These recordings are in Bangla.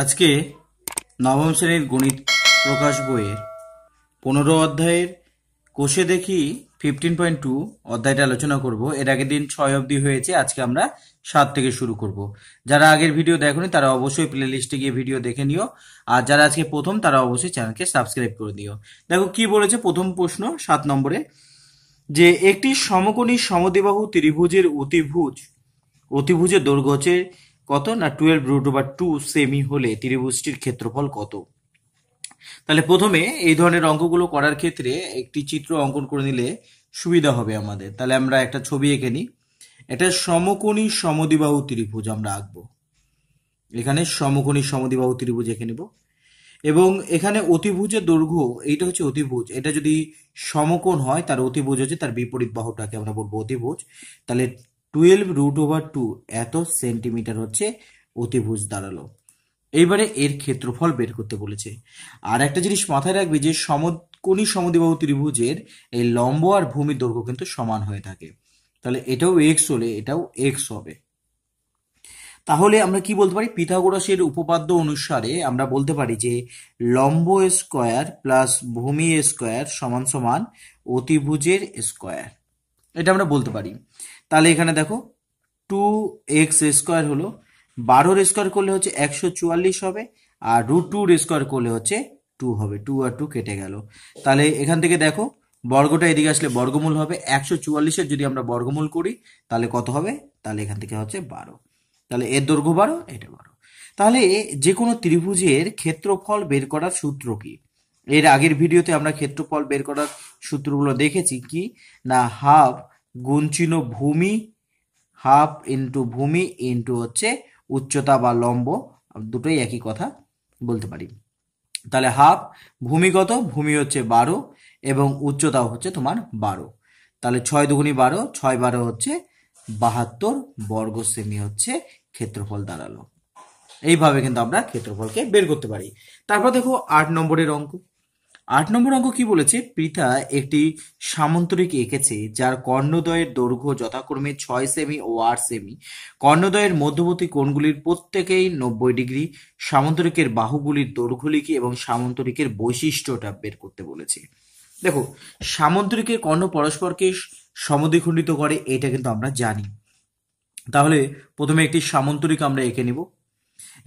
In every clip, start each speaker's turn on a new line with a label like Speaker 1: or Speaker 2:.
Speaker 1: আজকে নবম শ্রেণীর গণিত প্রকাশ বইয়ের পনেরো অধ্যায়ের কোষে দেখি ফিফটিন পয়েন্ট টু অধ্যায়টা আলোচনা করব এর আগের দিন ছয় অবধি হয়েছে আজকে আমরা সাত থেকে শুরু করব যারা আগের ভিডিও দেখনি তারা অবশ্যই প্লে লিস্টে গিয়ে ভিডিও দেখে নিও আর যারা আজকে প্রথম তারা অবশ্যই চ্যানেলকে সাবস্ক্রাইব করে দিও দেখো কি বলেছে প্রথম প্রশ্ন সাত নম্বরে যে একটি সমকোণী সমদিবাহু ত্রিভুজের অতিভুজ অতিভুজের দৈর্ঘ্য হচ্ছে কত না টুয়েলভ রুট ওভার টু সেমি হলে ত্রিভুজটির ক্ষেত্রফল কত তাহলে প্রথমে এই ধরনের অঙ্কগুলো করার ক্ষেত্রে একটি চিত্র অঙ্কন করে নিলে সুবিধা হবে আমাদের তাহলে আমরা একটা ছবি এঁকে নিই এটা সমকোণী সমদিবাহু ত্রিভুজ আমরা আঁকব এখানে সমকোণী সমদিবাহু ত্রিভুজ এঁকে নেব এবং এখানে অতিভুজের দৈর্ঘ্য এইটা হচ্ছে অতিভুজ এটা যদি সমকোণ হয় তার অতিভুজ হচ্ছে তার বিপরীত বাহুটাকে আমরা বলবো অতিভুজ তাহলে টুয়েলভ রুট ওভার টু এত সেন্টিমিটার হচ্ছে অতিভুজ দাঁড়ালো এইবারে এর ক্ষেত্রফল বের করতে বলেছে আর একটা জিনিস মাথায় রাখবে যে সম সমকোণী সমদিবাহু ত্রিভুজের এই লম্ব আর ভূমির দৈর্ঘ্য কিন্তু সমান হয়ে থাকে তাহলে এটাও এক্স হলে এটাও এক্স হবে তাহলে আমরা কি বলতে পারি পিথাগোরাসের উপপাদ্য অনুসারে আমরা বলতে পারি যে লম্ব স্কোয়ার প্লাস ভূমি স্কোয়ার সমান সমান অতিভুজের স্কোয়ার এটা আমরা বলতে পারি তাহলে এখানে দেখো টু এক্স স্কোয়ার হলো বারোর স্কোয়ার করলে হচ্ছে একশো চুয়াল্লিশ হবে আর রুট টুর স্কোয়ার করলে হচ্ছে টু হবে টু আর টু কেটে গেল তাহলে এখান থেকে দেখো বর্গটা এদিকে আসলে বর্গমূল হবে একশো চুয়াল্লিশের যদি আমরা বর্গমূল করি তাহলে কত হবে তাহলে এখান থেকে হচ্ছে বারো তাহলে এর দৈর্ঘ্য বারো এটা বারো তাহলে যে কোনো ত্রিভুজের ক্ষেত্রফল বের করার সূত্র কি এর আগের ভিডিওতে আমরা ক্ষেত্রফল বের করার সূত্রগুলো দেখেছি কি না হাফ গুণ চিহ্ন ভূমি হাফ ইন্টু ভূমি ইন্টু হচ্ছে উচ্চতা বা লম্ব দুটোই একই কথা বলতে পারি তাহলে হাফ ভূমিগত ভূমি হচ্ছে বারো এবং উচ্চতাও হচ্ছে তোমার বারো তাহলে ছয় দুগুনি বারো ছয় বারো হচ্ছে বাহাত্তর বর্গ সেমি হচ্ছে ক্ষেত্রফল দাঁড়ালো এইভাবে কিন্তু আমরা ক্ষেত্রফলকে বের করতে পারি তারপর দেখো আট নম্বরের অঙ্ক আট নম্বর অঙ্ক কি বলেছে পৃথা একটি সামন্তরিক এঁকেছে যার কর্ণদ্বয়ের দৈর্ঘ্য যথাক্রমে ছয় সেমি ও আট সেমি কর্ণদ্বয়ের মধ্যবর্তী কোণগুলির প্রত্যেকেই নব্বই ডিগ্রি সামন্তরিকের বাহুগুলির দৈর্ঘ্য লিখি এবং সামন্তরিকের বৈশিষ্ট্যটা বের করতে বলেছে দেখো সামন্তরিকের কর্ণ পরস্পরকে সমদ্বিখণ্ডিত করে এটা কিন্তু আমরা জানি তাহলে প্রথমে একটি সামন্তরিক আমরা এঁকে নিব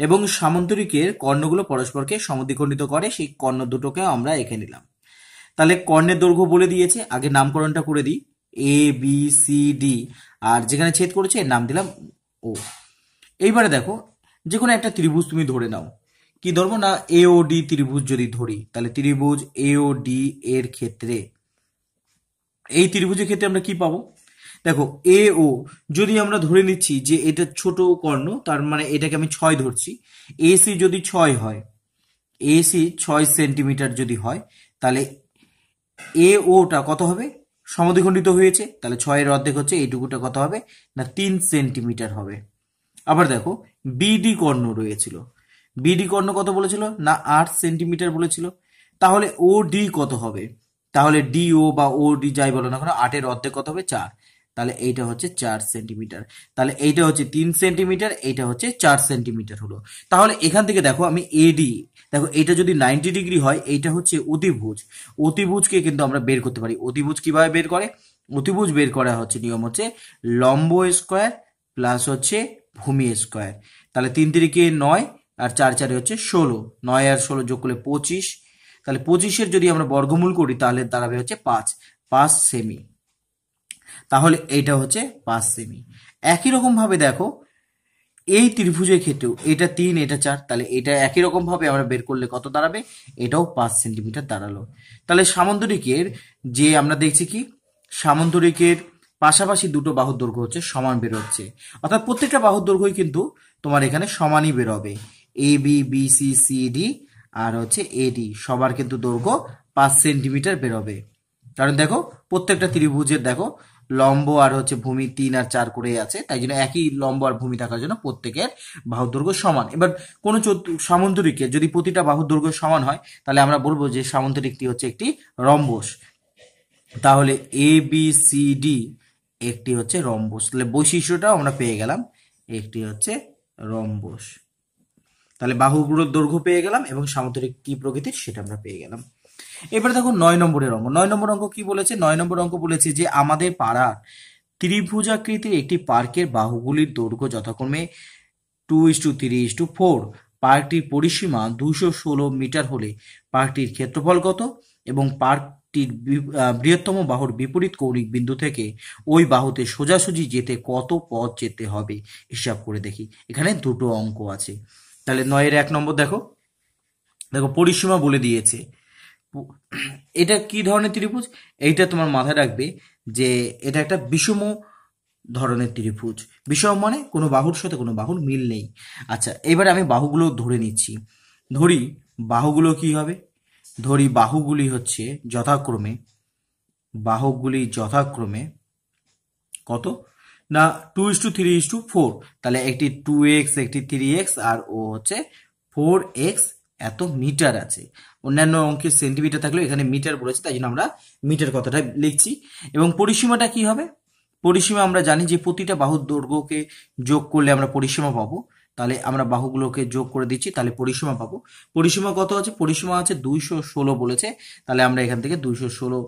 Speaker 1: এবং সামন্তরিকের কর্ণগুলো পরস্পরকে সমদ্বিখণ্ডিত করে সেই কর্ণ দুটোকে আমরা এঁকে নিলাম তাহলে কর্ণের দৈর্ঘ্য বলে দিয়েছে আগে নামকরণটা করে দিই এ বি সি ডি আর যেখানে ছেদ করেছে এর নাম দিলাম ও এইবারে দেখো যে কোনো একটা ত্রিভুজ তুমি ধরে নাও কি ধরবো না এ ও ডি ত্রিভুজ যদি ধরি তাহলে ত্রিভুজ এ ও ডি এর ক্ষেত্রে এই ত্রিভুজের ক্ষেত্রে আমরা কি পাবো দেখো এ ও যদি আমরা ধরে নিচ্ছি যে এটা ছোট কর্ণ তার মানে এটাকে আমি ছয় ধরছি এসি যদি ছয় হয় এসি ছয় সেন্টিমিটার যদি হয় তাহলে এ ওটা কত হবে সমদ্বিখণ্ডিত হয়েছে তাহলে ছয়ের অর্ধেক হচ্ছে এইটুকুটা কত হবে না তিন সেন্টিমিটার হবে আবার দেখো বিডি কর্ণ রয়েছিল বিডি কর্ণ কত বলেছিল না আট সেন্টিমিটার বলেছিল তাহলে ও ডি কত হবে তাহলে ডি ও বা ও ডি যাই বলো না কেন আটের অর্ধেক কত হবে চার তাহলে এইটা হচ্ছে চার সেন্টিমিটার তাহলে এইটা হচ্ছে তিন সেন্টিমিটার এইটা হচ্ছে চার সেন্টিমিটার হলো তাহলে এখান থেকে দেখো আমি এডি দেখো এটা যদি নাইনটি ডিগ্রি হয় এইটা হচ্ছে অতিভুজ অতিভুজকে কিন্তু আমরা বের করতে পারি অতিভুজ কিভাবে বের করে অতিভুজ বের করা হচ্ছে নিয়ম হচ্ছে লম্ব স্কোয়ার প্লাস হচ্ছে ভূমি স্কোয়ার তাহলে তিন তিরিকে নয় আর চার চারে হচ্ছে ষোলো নয় আর ষোলো যোগ করলে পঁচিশ তাহলে পঁচিশের যদি আমরা বর্গমূল করি তাহলে দাঁড়াবে হচ্ছে পাঁচ পাঁচ সেমি তাহলে এইটা হচ্ছে পাঁচ সেমি একই রকমভাবে দেখো এই ত্রিভুজের ক্ষেত্রেও এটা তিন এটা চার তাহলে এটা একই রকমভাবে আমরা বের করলে কত দাঁড়াবে এটাও পাঁচ সেন্টিমিটার দাঁড়ালো তাহলে সামন্তরিকের যে আমরা দেখছি কি সামন্তরিকের পাশাপাশি দুটো বাহুর দৈর্ঘ্য হচ্ছে সমান বেরোচ্ছে অর্থাৎ প্রত্যেকটা বাহুর দৈর্ঘ্যই কিন্তু তোমার এখানে সমানই বেরোবে A B B C C D আর হচ্ছে এডি সবার কিন্তু দৈর্ঘ্য পাঁচ সেন্টিমিটার বেরোবে কারণ দেখো প্রত্যেকটা ত্রিভুজের দেখো লম্ব আর হচ্ছে ভূমি তিন আর চার করে আছে তাই জন্য একই লম্ব আর ভূমি থাকার জন্য প্রত্যেকের বাহুর দৈর্ঘ্য সমান এবার কোনো সামন্তরিকের যদি প্রতিটা বাহুর দৈর্ঘ্য সমান হয় তাহলে আমরা বলবো যে সামন্তরিকটি হচ্ছে একটি রম্বস তাহলে এ বি সি ডি একটি হচ্ছে রম্বস তাহলে বৈশিষ্ট্যটাও আমরা পেয়ে গেলাম একটি হচ্ছে রম্বস তাহলে বাহুগুলোর দৈর্ঘ্য পেয়ে গেলাম এবং সামুদ্রিক কি প্রকৃতির সেটা আমরা পেয়ে গেলাম এবারে দেখো নয় নম্বরের অঙ্ক নয় নম্বর অঙ্ক কি বলেছে নয় নম্বর অঙ্ক বলেছে যে আমাদের পাড়ার ত্রিভুজাকৃতির একটি পার্কের বাহুগুলির দৈর্ঘ্য যথাক্রমে two is to three is to four পার্কটির পরিসীমা দুশো ষোলো মিটার হলে পার্কটির ক্ষেত্রফল কত এবং পার্কটির বৃহত্তম বাহুর বিপরীত কৌণিক বিন্দু থেকে ওই বাহুতে সোজাসুজি যেতে কত পথ যেতে হবে হিসাব করে দেখি এখানে দুটো অঙ্ক আছে তাহলে নয়ের এক নম্বর দেখো দেখো পরিসীমা বলে দিয়েছে এটা কি ধরনের ত্রিভুজ এইটা তোমার মাথায় রাখবে যে এটা একটা বিষম ধরনের ত্রিভুজ বিষম মানে কোনো বাহুর সাথে কোনো বাহুর মিল নেই আচ্ছা এবারে আমি বাহুগুলো ধরে নিচ্ছি ধরি বাহুগুলো কি হবে ধরি বাহুগুলি হচ্ছে যথাক্রমে বাহুগুলি যথাক্রমে কত না two is to three is to four তাহলে একটি টু এক্স একটি থ্রি এক্স আর ও হচ্ছে ফোর এক্স এত মিটার আছে অন্যান্য অঙ্কে সেন্টিমিটার থাকলেও এখানে মিটার বলেছে তাই জন্য আমরা মিটার কথাটা লিখছি এবং পরিসীমাটা কি হবে পরিসীমা আমরা জানি যে প্রতিটা বাহুর দৈর্ঘ্যকে যোগ করলে আমরা পরিসীমা পাবো তাহলে আমরা বাহুগুলোকে যোগ করে দিচ্ছি তাহলে পরিসীমা পাবো পরিসীমা কত আছে পরিসীমা আছে দুইশো ষোলো বলেছে তাহলে আমরা এখান থেকে দুইশো ষোলো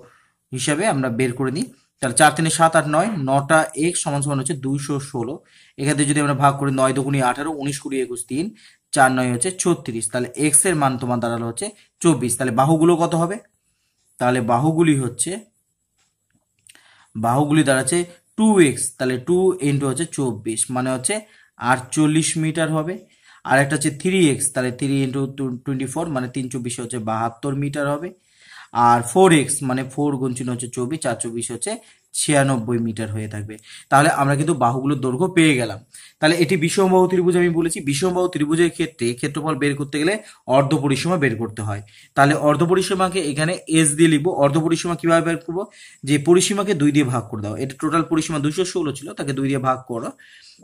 Speaker 1: হিসাবে আমরা বের করে নিই তাহলে চার তিনে সাত আট নয় নটা এক সমান সমান হচ্ছে দুইশো ষোলো এখানে যদি আমরা ভাগ করি নয় দুগুণি আঠারো উনিশ কুড়ি একুশ তিন চার নয় হচ্ছে ছত্রিশ তাহলে এক্স এর মান তোমার দাঁড়ালো হচ্ছে চব্বিশ তাহলে বাহুগুলো কত হবে তাহলে বাহুগুলি হচ্ছে বাহুগুলি দাঁড়াচ্ছে টু এক্স তাহলে টু ইন্টু হচ্ছে চব্বিশ মানে হচ্ছে আটচল্লিশ মিটার হবে আর একটা হচ্ছে থ্রি এক্স তাহলে থ্রি ইন্টু টোয়েন্টি ফোর মানে তিন চব্বিশে হচ্ছে বাহাত্তর মিটার হবে আর ফোর এক্স মানে ফোর গুণ চিহ্ন হচ্ছে চব্বিশ আর চব্বিশ হচ্ছে ছিয়ানব্বই মিটার হয়ে থাকবে তাহলে আমরা কিন্তু বাহুগুলোর দৈর্ঘ্য পেয়ে গেলাম তাহলে এটি বিষমবাহু ত্রিভুজ আমি বলেছি বিষমবাহু ত্রিভুজের ক্ষেত্রে ক্ষেত্রফল বের করতে গেলে অর্ধ পরিসীমা বের করতে হয় তাহলে অর্ধ পরিসীমাকে এখানে এস দিয়ে লিখবো অর্ধ পরিসীমা কিভাবে বের করবো যে পরিসীমাকে দুই দিয়ে ভাগ করে দাও এটা টোটাল পরিসীমা দুশো ষোলো ছিল তাকে দুই দিয়ে ভাগ করো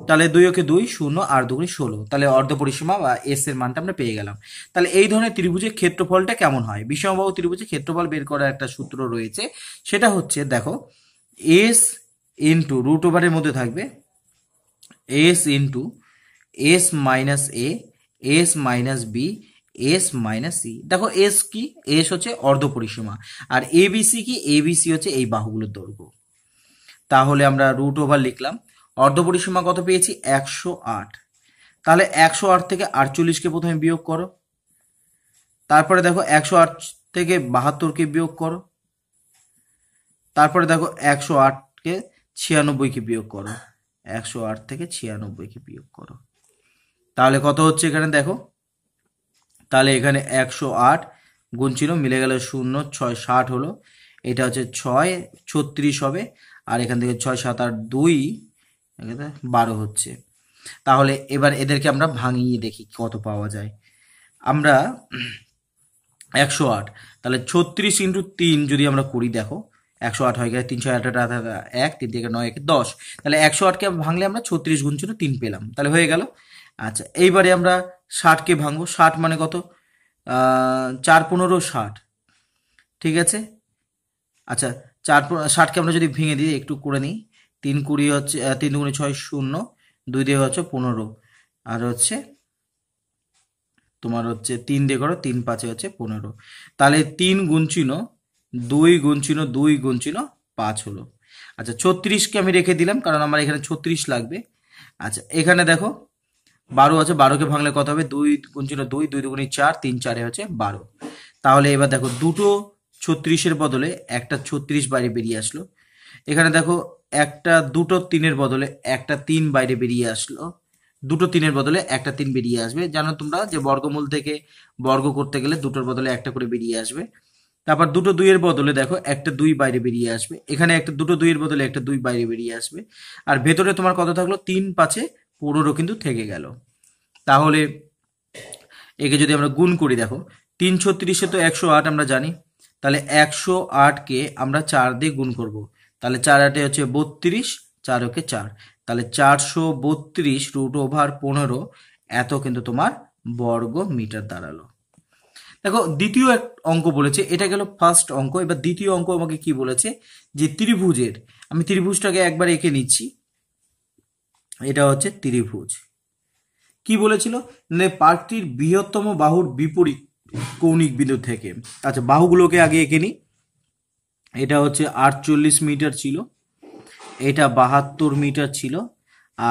Speaker 1: তাহলে দুই ওকে দুই শূন্য আর দুগুণি ষোলো তাহলে অর্ধ পরিসীমা বা এস এর মানটা আমরা পেয়ে গেলাম তাহলে এই ধরনের ত্রিভুজের ক্ষেত্রফলটা কেমন হয় বিষমবাহু ত্রিভুজের ক্ষেত্রফল বের করার একটা সূত্র রয়েছে সেটা হচ্ছে দেখো এস ইন্টু রুট ওভারের মধ্যে থাকবে s into s minus a s minus b s minus c দেখো এস কি এস হচ্ছে অর্ধ পরিসীমা আর এ এবিসি কি এ এবিসি হচ্ছে এই বাহুগুলোর দৈর্ঘ্য তাহলে আমরা রুট ওভার লিখলাম অর্ধ পরিসীমা কত পেয়েছি একশো আট তাহলে একশো আট থেকে আটচল্লিশকে প্রথমে বিয়োগ করো তারপরে দেখো একশো আট থেকে বাহাত্তরকে বিয়োগ করো তারপরে দেখো একশো আটকে ছিয়ানব্বইকে বিয়োগ করো একশো আট থেকে ছিয়ানব্বইকে বিয়োগ করো তাহলে কত হচ্ছে এখানে দেখো তাহলে এখানে একশো আট গুণ ছিল মিলে গেল শূন্য ছয় ষাট হলো এটা হচ্ছে ছয় ছত্রিশ হবে আর এখান থেকে ছয় সাত আট দুই বারো হচ্ছে তাহলে এবার এদেরকে আমরা ভাঙিয়ে দেখি কত পাওয়া যায় আমরা একশো আট তাহলে ছত্রিশ ইন্টু তিন যদি আমরা করি দেখো একশো আট হয় গেলে তিনশো আট আট এক তিন থেকে নয় এক দশ তাহলে একশো আটকে ভাঙলে আমরা ছত্রিশ গুণ ছিল তিন পেলাম তাহলে হয়ে গেল আচ্ছা এইবারে আমরা ষাটকে ভাঙবো ষাট মানে কত চার পনেরো ষাট ঠিক আছে আচ্ছা চার ষাটকে আমরা যদি ভেঙে দিই একটু করে নিই তিন কুড়ি হচ্ছে তিন দুগুণে ছয় শূন্য দুই দিয়ে হচ্ছে পনেরো আর হচ্ছে তোমার হচ্ছে তিন দিয়ে করো তিন পাঁচে হচ্ছে পনেরো তাহলে তিন গুণ চিহ্ন দুই গুণ চিহ্ন দুই গুণ চিহ্ন পাঁচ হলো আচ্ছা ছত্রিশকে আমি রেখে দিলাম কারণ আমার এখানে ছত্রিশ লাগবে আচ্ছা এখানে দেখো বারো আছে বারোকে ভাঙলে কত হবে দুই গুণ চিহ্ন দুই দুই দুগুণি চার তিন চারে হচ্ছে বারো তাহলে এবার দেখো দুটো ছত্রিশের বদলে একটা ছত্রিশ বাইরে বেরিয়ে আসলো এখানে দেখো একটা দুটো তিনের বদলে একটা তিন বাইরে বেরিয়ে আসলো দুটো তিনের বদলে একটা তিন বেরিয়ে আসবে জানো তোমরা যে বর্গমূল থেকে বর্গ করতে গেলে দুটোর বদলে একটা করে বেরিয়ে আসবে তারপর দুটো দুইয়ের বদলে দেখো একটা দুই বাইরে বেরিয়ে আসবে এখানে একটা দুটো দুইয়ের বদলে একটা দুই বাইরে বেরিয়ে আসবে আর ভেতরে তোমার কত থাকলো তিন পাঁচে পনেরো কিন্তু থেকে গেল তাহলে একে যদি আমরা গুণ করি দেখো তিন ছত্রিশে তো একশো আট আমরা জানি তাহলে একশো আটকে আমরা চার দিয়ে গুণ করব। তাহলে চার আটে হচ্ছে বত্রিশ চার ওকে চার তাহলে চারশো বত্রিশ রুট ওভার পনেরো এত কিন্তু তোমার বর্গ মিটার দাঁড়ালো দেখো দ্বিতীয় এক অঙ্ক বলেছে এটা গেল ফার্স্ট অঙ্ক এবার দ্বিতীয় অঙ্ক আমাকে কি বলেছে যে ত্রিভুজের আমি ত্রিভুজটাকে একবার এঁকে নিচ্ছি এটা হচ্ছে ত্রিভুজ কি বলেছিল মানে পার্কটির বৃহত্তম বাহুর বিপরীত কৌণিক বিন্দু থেকে আচ্ছা বাহুগুলোকে আগে এঁকে নিই এটা হচ্ছে আটচল্লিশ মিটার ছিল এটা বাহাত্তর মিটার ছিল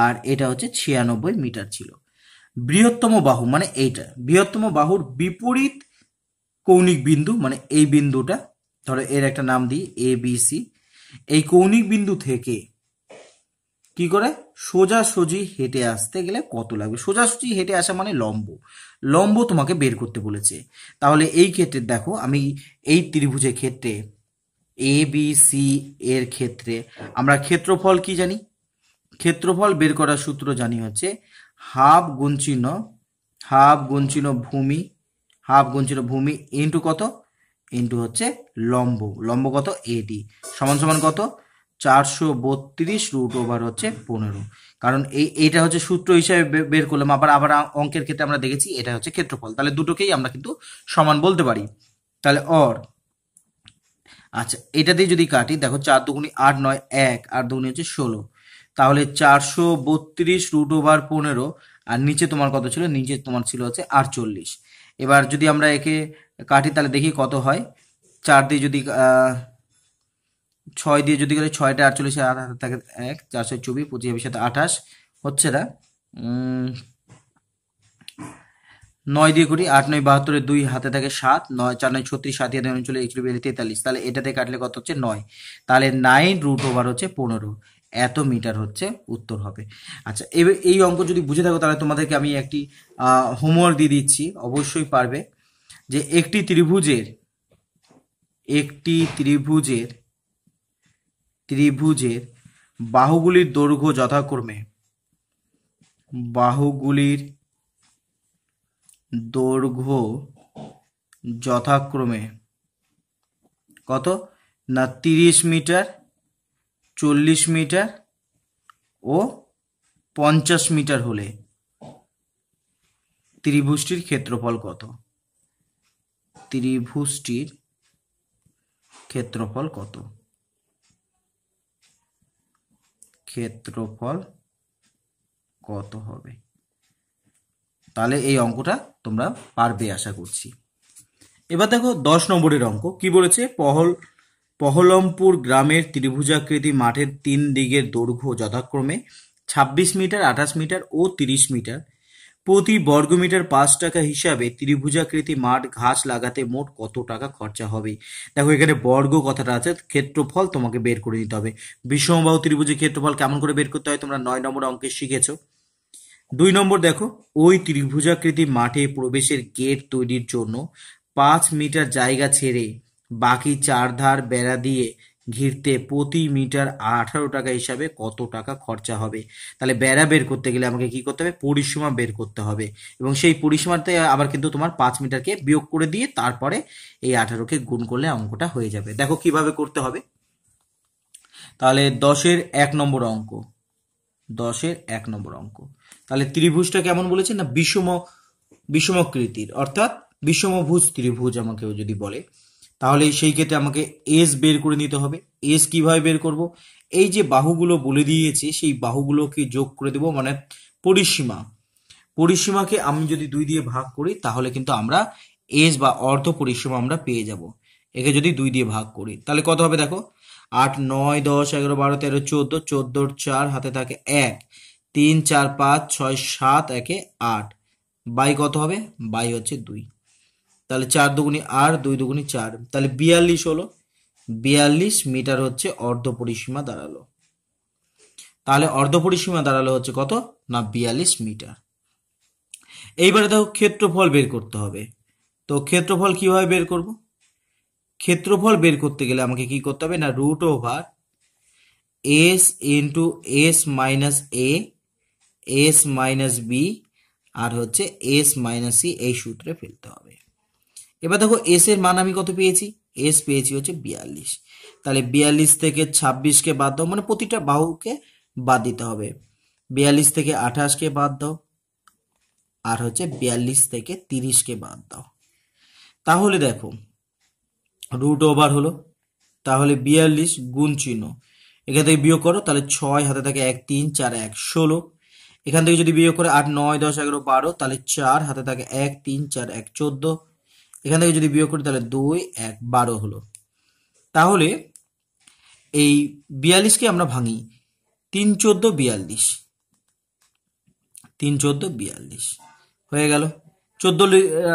Speaker 1: আর এটা হচ্ছে ছিয়ানব্বই মিটার ছিল বৃহত্তম বাহু মানে এইটা বৃহত্তম বাহুর বিপরীত কৌণিক বিন্দু মানে এই বিন্দুটা ধরো এর একটা নাম দিই এ বি সি এই কৌণিক বিন্দু থেকে কি করে সোজাসুজি হেঁটে আসতে গেলে কত লাগবে সোজাসুজি হেঁটে আসা মানে লম্ব লম্ব তোমাকে বের করতে বলেছে তাহলে এই ক্ষেত্রে দেখো আমি এই ত্রিভুজের ক্ষেত্রে এ বি সি এর ক্ষেত্রে আমরা ক্ষেত্রফল কি জানি ক্ষেত্রফল বের করার সূত্র জানি হচ্ছে হাফ গুণ চিহ্ন হাফ গুণ চিহ্ন ভূমি হাফ গুণ ছিল ভূমি ইন্টু কত ইন্টু হচ্ছে লম্ব লম্ব কত এডি সমান সমান কত চারশো বত্রিশ রুট ওভার হচ্ছে পনেরো কারণ এই এইটা হচ্ছে সূত্র হিসাবে বের করলাম আবার আবার অঙ্কের ক্ষেত্রে আমরা দেখেছি এটা হচ্ছে ক্ষেত্রফল তাহলে দুটোকেই আমরা কিন্তু সমান বলতে পারি তাহলে অর আচ্ছা এটা দিয়ে যদি কাটি দেখো চার দুগুনি আট নয় এক আর দুগুনি হচ্ছে ষোলো তাহলে চারশো বত্রিশ রুট ওভার পনেরো আর নিচে তোমার কত ছিল নিচে তোমার ছিল হচ্ছে আটচল্লিশ এবার যদি আমরা একে কাটি তাহলে দেখি কত হয় চার দিয়ে যদি ছয় দিয়ে যদি করি ছয়টা আটচল্লিশ থাকে এক চারশো চব্বিশ পঁচিশ ছাব্বিশ আঠাশ হচ্ছে না নয় দিয়ে করি আট নয় বাহাত্তরের দুই হাতে থাকে সাত নয় চার নয় ছত্রিশ সাত হাতে উনচল্লিশ একচল্লিশ তেতাল্লিশ তাহলে এটাতে কাটলে কত হচ্ছে নয় তাহলে নাইন রুট ওভার হচ্ছে পনেরো এত মিটার হচ্ছে উত্তর হবে আচ্ছা এবার এই অঙ্ক যদি বুঝে থাকো তাহলে তোমাদেরকে আমি একটি হোমওয়ার্ক দিয়ে দিচ্ছি অবশ্যই পারবে যে একটি ত্রিভুজের একটি ত্রিভুজের ত্রিভুজের বাহুগুলির দৈর্ঘ্য যথাক্রমে বাহুগুলির দৈর্ঘ্য যথাক্রমে কত না তিরিশ মিটার চল্লিশ মিটার ও পঞ্চাশ মিটার হলে ত্রিভুজটির ক্ষেত্রফল কত ত্রিভুজটির ক্ষেত্রফল কত ক্ষেত্রফল কত হবে তাহলে এই অঙ্কটা তোমরা পারবে আশা করছি এবার দেখো দশ নম্বরের অঙ্ক কি বলেছে পহল পহলমপুর গ্রামের ত্রিভুজাকৃতি মাঠের তিন দিকের দৈর্ঘ্য যথাক্রমে ছাব্বিশ মিটার আঠাশ মিটার ও তিরিশ মিটার প্রতি বর্গ মিটার পাঁচ টাকা হিসাবে ত্রিভুজাকৃতি মাঠ ঘাস লাগাতে মোট কত টাকা খরচা হবে দেখো এখানে বর্গ কথাটা আছে ক্ষেত্রফল তোমাকে বের করে নিতে হবে বিষমবাহু ত্রিভুজের ক্ষেত্রফল কেমন করে বের করতে হয় তোমরা নয় নম্বর অঙ্কে শিখেছো দুই নম্বর দেখো ওই ত্রিভুজাকৃতি মাঠে প্রবেশের গেট তৈরির জন্য পাঁচ মিটার জায়গা ছেড়ে বাকি চারধার বেড়া দিয়ে ঘিরতে প্রতি মিটার আঠারো টাকা হিসাবে কত টাকা খরচা হবে তাহলে বেড়া বের করতে গেলে আমাকে কি করতে হবে পরিসীমা বের করতে হবে এবং সেই পরিসীমাতে আবার কিন্তু তোমার পাঁচ মিটারকে বিয়োগ করে দিয়ে তারপরে এই আঠারোকে গুণ করলে অঙ্কটা হয়ে যাবে দেখো কিভাবে করতে হবে তাহলে দশের এক নম্বর অঙ্ক দশের এক নম্বর অঙ্ক তাহলে ত্রিভুজটা কেমন বলেছে না বিষম বিষমকৃতির অর্থাৎ বিষমভুজ ত্রিভুজ আমাকেও যদি বলে তাহলে সেই ক্ষেত্রে আমাকে এস বের করে নিতে হবে এস কিভাবে বের করব এই যে বাহুগুলো বলে দিয়েছে সেই বাহুগুলোকে যোগ করে দেব মানে পরিসীমা পরিসীমাকে আমি যদি দুই দিয়ে ভাগ করি তাহলে কিন্তু আমরা এস বা অর্ধ পরিসীমা আমরা পেয়ে যাব একে যদি দুই দিয়ে ভাগ করি তাহলে কত হবে দেখো আট নয় দশ এগারো বারো তেরো চোদ্দ চোদ্দোর চার হাতে থাকে এক তিন চার পাঁচ ছয় সাত একে আট বাই কত হবে বাই হচ্ছে দুই তাহলে চার দুগুণী আর দুই দুগুণী চার তাহলে বিয়াল্লিশ হলো বিয়াল্লিশ মিটার হচ্ছে অর্ধ পরিসীমা দাঁড়ালো তাহলে অর্ধ পরিসীমা দাঁড়ালো হচ্ছে কত না বিয়াল্লিশ মিটার এইবারে দেখো ক্ষেত্রফল বের করতে হবে তো ক্ষেত্রফল কিভাবে বের করব ক্ষেত্রফল বের করতে গেলে আমাকে কি করতে হবে না root over s into s minus a s minus b আর হচ্ছে এস মাইনাস সি এই সূত্রে ফেলতে হবে এবার দেখো এস এর মান আমি কত পেয়েছি এস পেয়েছি হচ্ছে বিয়াল্লিশ তাহলে বিয়াল্লিশ থেকে ছাব্বিশকে বাদ দাও মানে প্রতিটা বাহুকে বাদ দিতে হবে বিয়াল্লিশ থেকে আঠাশকে বাদ দাও আর হচ্ছে বিয়াল্লিশ থেকে তিরিশকে বাদ দাও তাহলে দেখো রুট ওভার হলো তাহলে বিয়াল্লিশ গুণ চিহ্ন এখান থেকে বিয়োগ করো তাহলে ছয় হাতে থাকে এক তিন চার এক ষোলো এখান থেকে যদি বিয়োগ করে আট নয় দশ এগারো বারো তাহলে চার হাতে থাকে এক তিন চার এক চোদ্দো এখান থেকে যদি বিয়োগ করি তাহলে দুই এক বারো হলো তাহলে এই বিয়াল্লিশকে আমরা ভাঙি তিন চোদ্দ বিয়াল্লিশ তিন চোদ্দ বিয়াল্লিশ হয়ে গেল চোদ্দ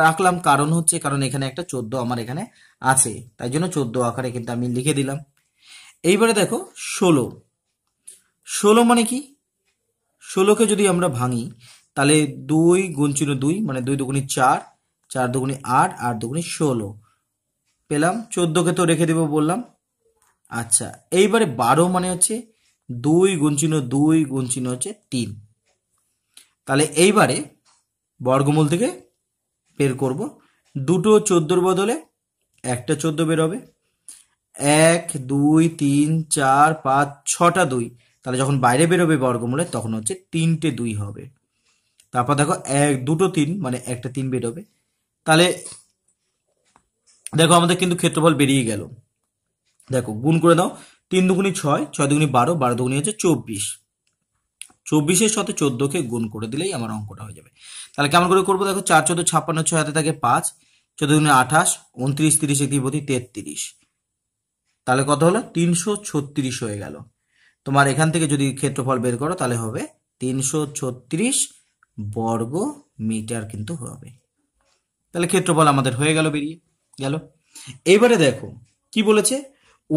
Speaker 1: রাখলাম কারণ হচ্ছে কারণ এখানে একটা চোদ্দ আমার এখানে আছে তাই জন্য চোদ্দ আকারে কিন্তু আমি লিখে দিলাম এইবারে দেখো ষোলো ষোলো মানে কি ষোলোকে যদি আমরা ভাঙি তাহলে দুই গুণ চিহ্ন দুই মানে দুই দুগুণি চার চার দুগুণি আট আট দুগুণি ষোলো পেলাম চোদ্দোকে তো রেখে দেবো বললাম আচ্ছা এইবারে বারো মানে হচ্ছে দুই গুণ চিহ্ন দুই গুণ চিহ্ন হচ্ছে তিন তাহলে এইবারে বর্গমূল থেকে বের করব দুটো চোদ্দোর বদলে একটা বের বেরোবে এক দুই তিন চার পাঁচ ছটা দুই তাহলে যখন বাইরে বেরোবে বর্গমূলে তখন হচ্ছে তিনটে দুই হবে তারপর দেখো এক দুটো তিন মানে একটা তিন বেরোবে তাহলে দেখো আমাদের কিন্তু ক্ষেত্রফল বেরিয়ে গেল দেখো গুণ করে দাও তিন দুগুণি ছয় ছয় দুগুনি বারো বারো দুগুনি হচ্ছে চব্বিশ চব্বিশের সাথে চোদ্দোকে গুণ করে দিলেই আমার অঙ্কটা হয়ে যাবে তাহলে কেমন করে করবো দেখো চার চোদ্দ ছাপ্পান্ন ছয় হাতে থাকে পাঁচ চোদ্দ দুগুনি আঠাশ উনত্রিশ তিরিশ একটি তেত্রিশ তাহলে কত হলো তিনশো ছত্রিশ হয়ে গেল তোমার এখান থেকে যদি ক্ষেত্রফল বের করো তাহলে হবে তিনশো ছত্রিশ বর্গ মিটার কিন্তু হবে তাহলে ক্ষেত্রফল আমাদের হয়ে গেল বেরিয়ে গেল এবারে দেখো কি বলেছে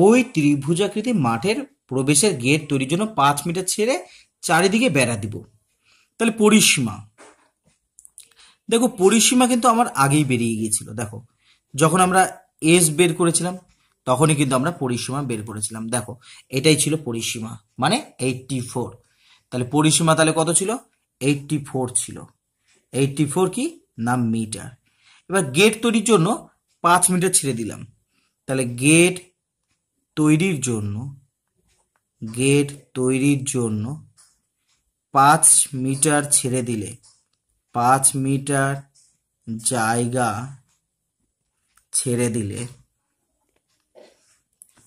Speaker 1: ওই ত্রিভুজাকৃতি মাঠের প্রবেশের গেট তৈরির জন্য পাঁচ মিটার ছেড়ে চারিদিকে বেড়া দিব তাহলে পরিসীমা দেখো পরিসীমা কিন্তু আমার আগেই বেরিয়ে গিয়েছিল দেখো যখন আমরা এস বের করেছিলাম তখনই কিন্তু আমরা পরিসীমা বের করেছিলাম দেখো এটাই ছিল পরিসীমা মানে এইটটি ফোর তাহলে পরিসীমা তাহলে কত ছিল এইটটি ফোর ছিল এইটটি ফোর কি না মিটার এবার গেট তৈরির জন্য পাঁচ মিটার ছেড়ে দিলাম তাহলে গেট তৈরির জন্য গেট তৈরির জন্য পাঁচ মিটার ছেড়ে দিলে পাঁচ মিটার জায়গা ছেড়ে দিলে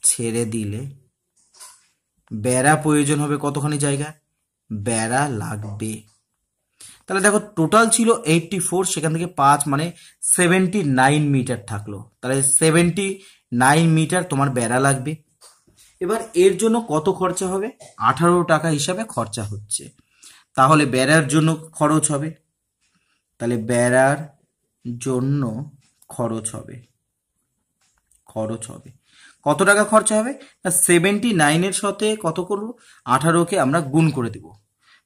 Speaker 1: ছেড়ে দিলে বেড়া প্রয়োজন হবে কতখানি জায়গা বেড়া লাগবে তাহলে দেখো টোটাল ছিল এইটটি ফোর সেখান থেকে পাঁচ মানে সেভেন্টি নাইন মিটার থাকলো তাহলে সেভেন্টি নাইন মিটার তোমার বেড়া লাগবে এবার এর জন্য কত খরচা হবে আঠারো টাকা হিসাবে খরচা হচ্ছে তাহলে বেড়ার জন্য খরচ হবে তাহলে বেড়ার জন্য খরচ হবে খরচ হবে কত টাকা খরচা হবে না সেভেন্টি নাইনের সাথে কত করবো আঠারোকে আমরা গুণ করে দেবো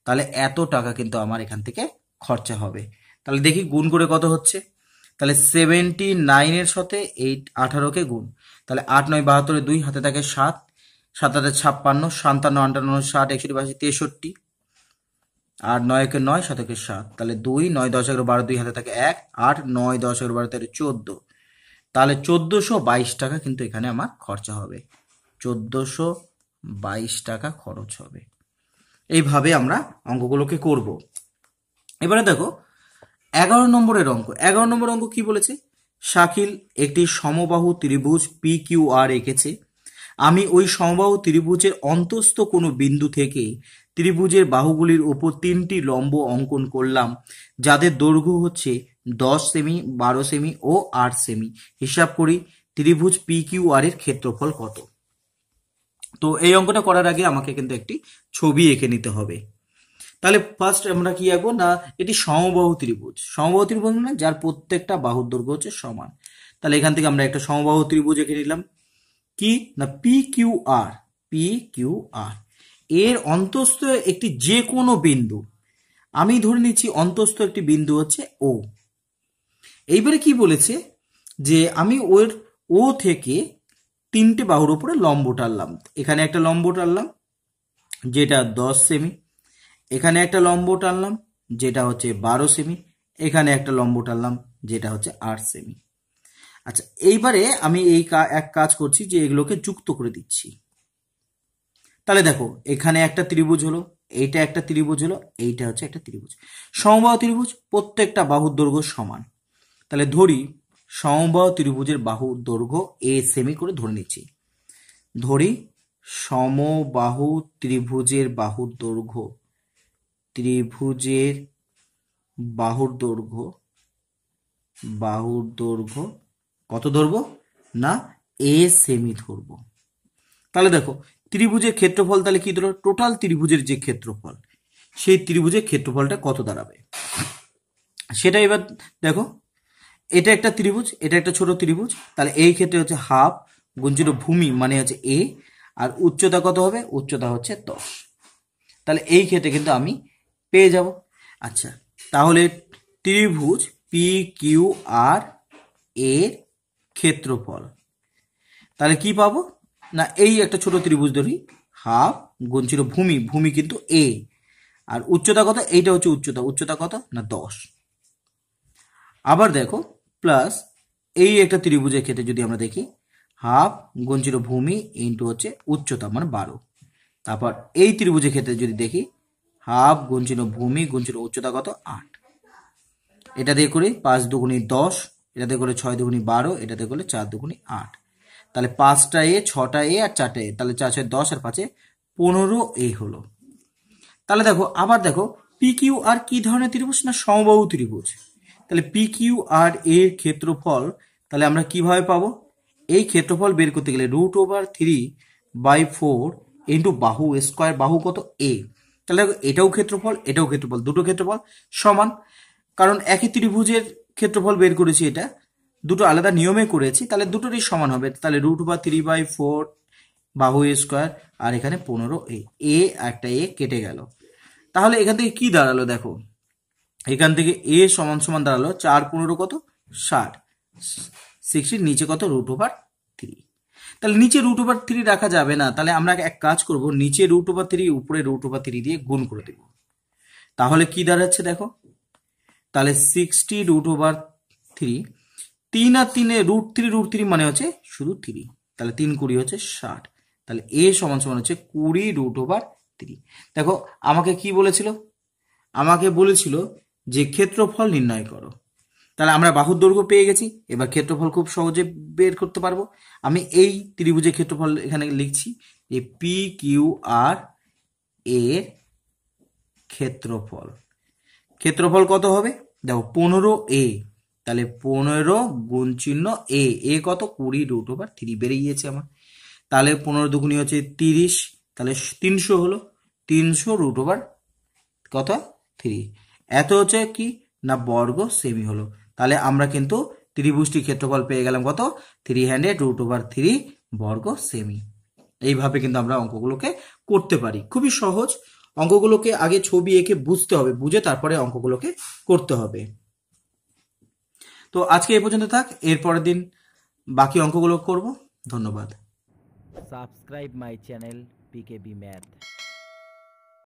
Speaker 1: তাহলে এত টাকা কিন্তু আমার এখান থেকে খরচা হবে তাহলে দেখি গুণ করে কত হচ্ছে তাহলে সেভেন্টি নাইনের সাথে এইট আঠারোকে গুণ তাহলে আট নয় বাহাত্তরে দুই হাতে থাকে সাত সাত হাতে ছাপ্পান্ন সাতান্ন আটান্ন ষাট একষট্টি বাষট্টি তেষট্টি আর নয়কে নয় শতকে সাত তাহলে দুই নয় দশ এগারো বারো দুই হাতে থাকে এক আট নয় দশ এগারো বারো তেরো চোদ্দো তাহলে চোদ্দোশো বাইশ টাকা কিন্তু এখানে আমার খরচা হবে চোদ্দোশো বাইশ টাকা খরচ হবে এইভাবে আমরা অঙ্কগুলোকে করব এবারে দেখো এগারো নম্বরের অঙ্ক এগারো নম্বর অঙ্ক কি বলেছে শাকিল একটি সমবাহু ত্রিভুজ পি কিউ আর এঁকেছে আমি ওই সমবাহু ত্রিভুজের অন্তস্থ কোনো বিন্দু থেকে ত্রিভুজের বাহুগুলির ওপর তিনটি লম্ব অঙ্কন করলাম যাদের দৈর্ঘ্য হচ্ছে দশ সেমি বারো সেমি ও আট সেমি হিসাব করি ত্রিভুজ পি কিউ আর এর ক্ষেত্রফল কত তো এই অঙ্কটা করার আগে আমাকে কিন্তু একটি ছবি এঁকে নিতে হবে তাহলে ফার্স্ট আমরা কি আঁকবো না এটি সমবাহু ত্রিভুজ সমবাহু ত্রিভুজ মানে যার প্রত্যেকটা বাহুর দৈর্ঘ্য হচ্ছে সমান তাহলে এখান থেকে আমরা একটা সমবাহু ত্রিভুজ এঁকে নিলাম কি না P Q R P Q R এর অন্তস্থ একটি যে কোনো বিন্দু আমি ধরে নিচ্ছি অন্তস্থ একটি বিন্দু হচ্ছে ও এইবারে কি বলেছে যে আমি ওর ও থেকে তিনটে বাহুর উপরে লম্ব টানলাম এখানে একটা লম্ব টানলাম যেটা দশ সেমি এখানে একটা লম্ব টানলাম যেটা হচ্ছে বারো সেমি এখানে একটা লম্ব টানলাম যেটা হচ্ছে আট সেমি আচ্ছা এইবারে আমি এই এক কাজ করছি যে এগুলোকে যুক্ত করে দিচ্ছি তাহলে দেখো এখানে একটা ত্রিভুজ হলো এইটা একটা ত্রিভুজ হলো এইটা হচ্ছে একটা ত্রিভুজ সমবাহ ত্রিভুজ প্রত্যেকটা বাহুর দৈর্ঘ্য সমান তাহলে ধরি সমবায় ত্রিভুজের বাহু দৈর্ঘ্য এ সেমি করে ধরে নিচ্ছি ধরি সমবাহু ত্রিভুজের বাহুর দৈর্ঘ্য ত্রিভুজের বাহুর দৈর্ঘ্য বাহুর দৈর্ঘ্য কত ধরব না এ সেমি ধরব তাহলে দেখো ত্রিভুজের ক্ষেত্রফল তাহলে কি ধরো টোটাল ত্রিভুজের যে ক্ষেত্রফল সেই ত্রিভুজের ক্ষেত্রফলটা কত দাঁড়াবে সেটা এবার দেখো এটা একটা ত্রিভুজ এটা একটা ছোট ত্রিভুজ তাহলে এই ক্ষেত্রে হচ্ছে হাফ গুঞ্জিত ভূমি মানে হচ্ছে এ আর উচ্চতা কত হবে উচ্চতা হচ্ছে দশ তাহলে এই ক্ষেত্রে কিন্তু আমি পেয়ে যাব আচ্ছা তাহলে ত্রিভুজ পি কিউ আর এর ক্ষেত্রফল তাহলে কি পাবো না এই একটা ছোট ত্রিভুজ ধরি হাফ গুঞ্জির ভূমি ভূমি কিন্তু এ আর উচ্চতা কত এইটা হচ্ছে উচ্চতা উচ্চতা কত না দশ আবার দেখো প্লাস এই একটা ত্রিভুজের ক্ষেত্রে যদি আমরা দেখি হাফ গুণ ভূমি ইন্টু হচ্ছে উচ্চতা মানে বারো তারপর এই ত্রিভুজের ক্ষেত্রে যদি দেখি হাফ গুণ ভূমি গুণ উচ্চতা কত আট এটা দিয়ে করি পাঁচ দুগুণি দশ এটাতে করে ছয় দুগুণি বারো এটাতে করলে চার দুগুণি আট তাহলে পাঁচটা এ ছটা এ আর চারটা এ তাহলে চার ছয় দশ আর পাঁচে পনেরো এ হলো তাহলে দেখো আবার দেখো পি কিউ আর কি ধরনের ত্রিভুজ না সমবাহু ত্রিভুজ তাহলে পি কিউ আর এ ক্ষেত্রফল তাহলে আমরা কিভাবে পাবো এই ক্ষেত্রফল বের করতে গেলে root over three by four into বাহু স্কোয়ার বাহু কত এ তাহলে এটাও ক্ষেত্রফল এটাও ক্ষেত্রফল দুটো ক্ষেত্রফল সমান কারণ একই ত্রিভুজের ক্ষেত্রফল বের করেছি এটা দুটো আলাদা নিয়মে করেছি তাহলে দুটোরই সমান হবে তাহলে root over three by four বাহু স্কোয়ার আর এখানে পনেরো এ এ একটা এ কেটে গেল তাহলে এখান থেকে কি দাঁড়ালো দেখো এখান থেকে এ সমান সমান দাঁড়ালো চার পনেরো কত ষাট সিক্সটির নিচে কত রুট ওভার থ্রি তাহলে নিচে রুট ওভার থ্রি রাখা যাবে না তাহলে আমরা এক কাজ করব নিচে রুট ওভার থ্রি উপরে রুট ওভার থ্রি দিয়ে গুণ করে দেব তাহলে কি দাঁড়াচ্ছে দেখো তাহলে সিক্সটি রুট ওভার থ্রি তিন আর তিনে রুট থ্রি রুট থ্রি মানে হচ্ছে শুধু থ্রি তাহলে তিন কুড়ি হচ্ছে ষাট তাহলে এ সমান সমান হচ্ছে কুড়ি রুট ওভার থ্রি দেখো আমাকে কি বলেছিল আমাকে বলেছিল যে ক্ষেত্রফল নির্ণয় করো তাহলে আমরা বাহুর দৈর্ঘ্য পেয়ে গেছি এবার ক্ষেত্রফল খুব সহজে বের করতে পারবো আমি এই ত্রিভুজের ক্ষেত্রফল এখানে লিখছি যে পি কিউ আর এ ক্ষেত্রফল ক্ষেত্রফল কত হবে দেখো পনেরো এ তাহলে পনেরো গুণ চিহ্ন এ এ কত কুড়ি রুট ওভার থ্রি গিয়েছে আমার তাহলে পনেরো দুগুনি হচ্ছে তিরিশ তাহলে তিনশো হলো তিনশো রুট ওভার কত থ্রি এত হচ্ছে কি না বর্গ সেমি হলো তাহলে আমরা কিন্তু ত্রিভুজটি ক্ষেত্রফল পেয়ে গেলাম কত three hundred root over three বর্গ সেমি এইভাবে কিন্তু আমরা অঙ্কগুলোকে করতে পারি খুবই সহজ অঙ্কগুলোকে আগে ছবি এঁকে বুঝতে হবে বুঝে তারপরে অঙ্কগুলোকে করতে হবে তো আজকে এ পর্যন্ত থাক এরপরের দিন বাকি অঙ্কগুলো করব ধন্যবাদ subscribe my channel PKB math